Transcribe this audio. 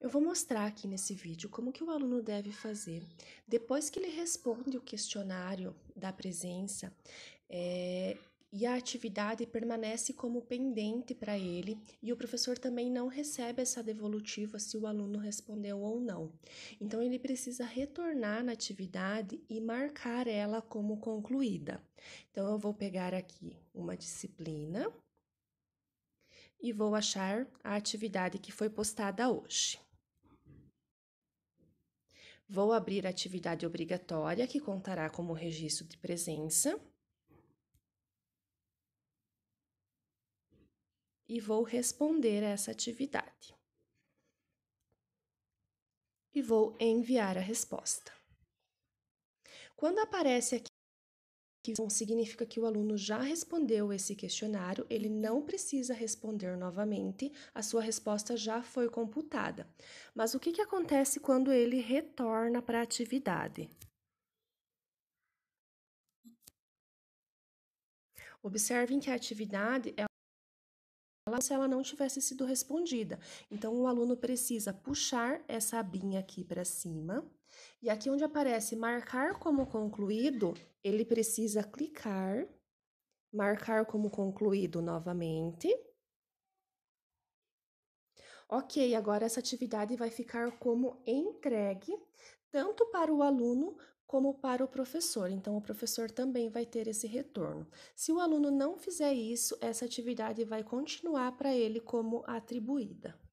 Eu vou mostrar aqui nesse vídeo como que o aluno deve fazer depois que ele responde o questionário da presença é, e a atividade permanece como pendente para ele e o professor também não recebe essa devolutiva se o aluno respondeu ou não. Então ele precisa retornar na atividade e marcar ela como concluída. Então eu vou pegar aqui uma disciplina e vou achar a atividade que foi postada hoje. Vou abrir a atividade obrigatória, que contará como registro de presença. E vou responder a essa atividade. E vou enviar a resposta. Quando aparece aqui que significa que o aluno já respondeu esse questionário, ele não precisa responder novamente, a sua resposta já foi computada. Mas o que, que acontece quando ele retorna para a atividade? Observem que a atividade é se ela não tivesse sido respondida. Então, o aluno precisa puxar essa abinha aqui para cima. E aqui onde aparece marcar como concluído, ele precisa clicar, marcar como concluído novamente. Ok, agora essa atividade vai ficar como entregue tanto para o aluno como para o professor. Então, o professor também vai ter esse retorno. Se o aluno não fizer isso, essa atividade vai continuar para ele como atribuída.